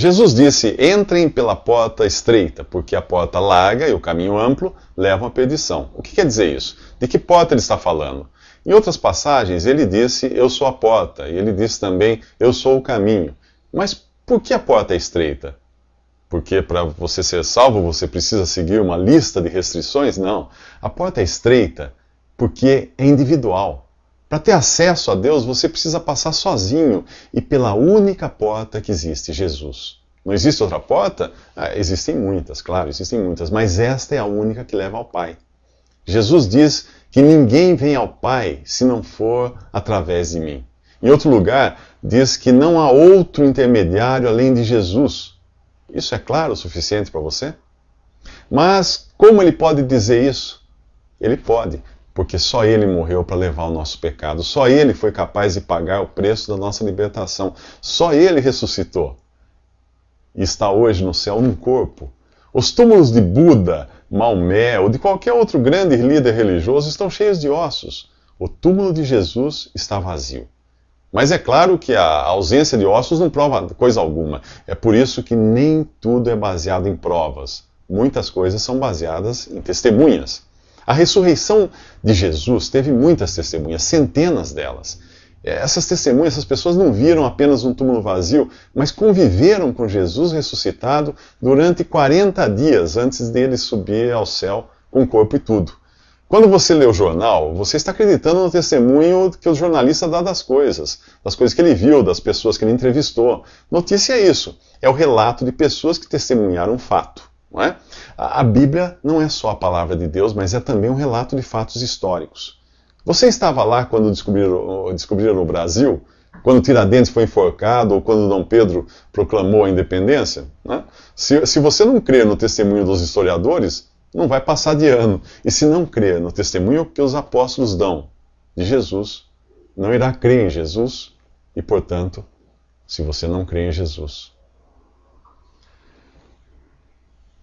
Jesus disse: entrem pela porta estreita, porque a porta larga e o caminho amplo levam à perdição. O que quer dizer isso? De que porta ele está falando? Em outras passagens, ele disse: Eu sou a porta, e ele disse também: Eu sou o caminho. Mas por que a porta é estreita? Porque para você ser salvo você precisa seguir uma lista de restrições? Não. A porta é estreita porque é individual. Para ter acesso a Deus, você precisa passar sozinho e pela única porta que existe, Jesus. Não existe outra porta? Ah, existem muitas, claro, existem muitas, mas esta é a única que leva ao Pai. Jesus diz que ninguém vem ao Pai se não for através de mim. Em outro lugar, diz que não há outro intermediário além de Jesus. Isso é claro o suficiente para você? Mas como ele pode dizer isso? Ele pode, porque só ele morreu para levar o nosso pecado, só ele foi capaz de pagar o preço da nossa libertação, só ele ressuscitou e está hoje no céu num corpo. Os túmulos de Buda, Maomé ou de qualquer outro grande líder religioso estão cheios de ossos. O túmulo de Jesus está vazio. Mas é claro que a ausência de ossos não prova coisa alguma. É por isso que nem tudo é baseado em provas. Muitas coisas são baseadas em testemunhas. A ressurreição de Jesus teve muitas testemunhas, centenas delas. É, essas testemunhas, essas pessoas não viram apenas um túmulo vazio, mas conviveram com Jesus ressuscitado durante 40 dias antes dele subir ao céu com corpo e tudo. Quando você lê o jornal, você está acreditando no testemunho que o jornalista dá das coisas, das coisas que ele viu, das pessoas que ele entrevistou. Notícia é isso, é o relato de pessoas que testemunharam um fato. Não é? A Bíblia não é só a palavra de Deus, mas é também um relato de fatos históricos. Você estava lá quando descobriram, descobriram o Brasil? Quando Tiradentes foi enforcado ou quando Dom Pedro proclamou a independência? Né? Se, se você não crê no testemunho dos historiadores, não vai passar de ano. E se não crer no testemunho que os apóstolos dão de Jesus, não irá crer em Jesus e, portanto, se você não crê em Jesus.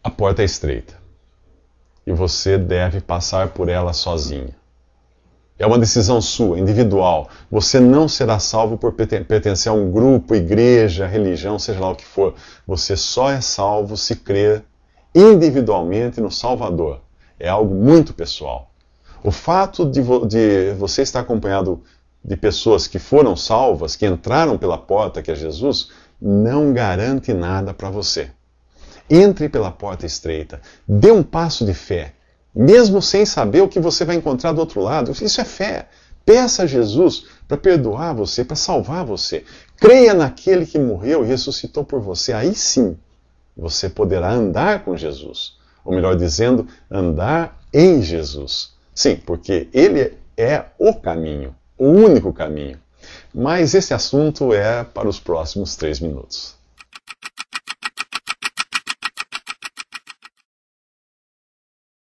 A porta é estreita e você deve passar por ela sozinha. É uma decisão sua, individual. Você não será salvo por pertencer a um grupo, igreja, religião, seja lá o que for. Você só é salvo se crer individualmente no Salvador. É algo muito pessoal. O fato de, vo de você estar acompanhado de pessoas que foram salvas, que entraram pela porta que é Jesus, não garante nada para você. Entre pela porta estreita, dê um passo de fé, mesmo sem saber o que você vai encontrar do outro lado. Isso é fé. Peça a Jesus para perdoar você, para salvar você. Creia naquele que morreu e ressuscitou por você. Aí sim você poderá andar com Jesus. Ou melhor dizendo, andar em Jesus. Sim, porque ele é o caminho, o único caminho. Mas esse assunto é para os próximos três minutos.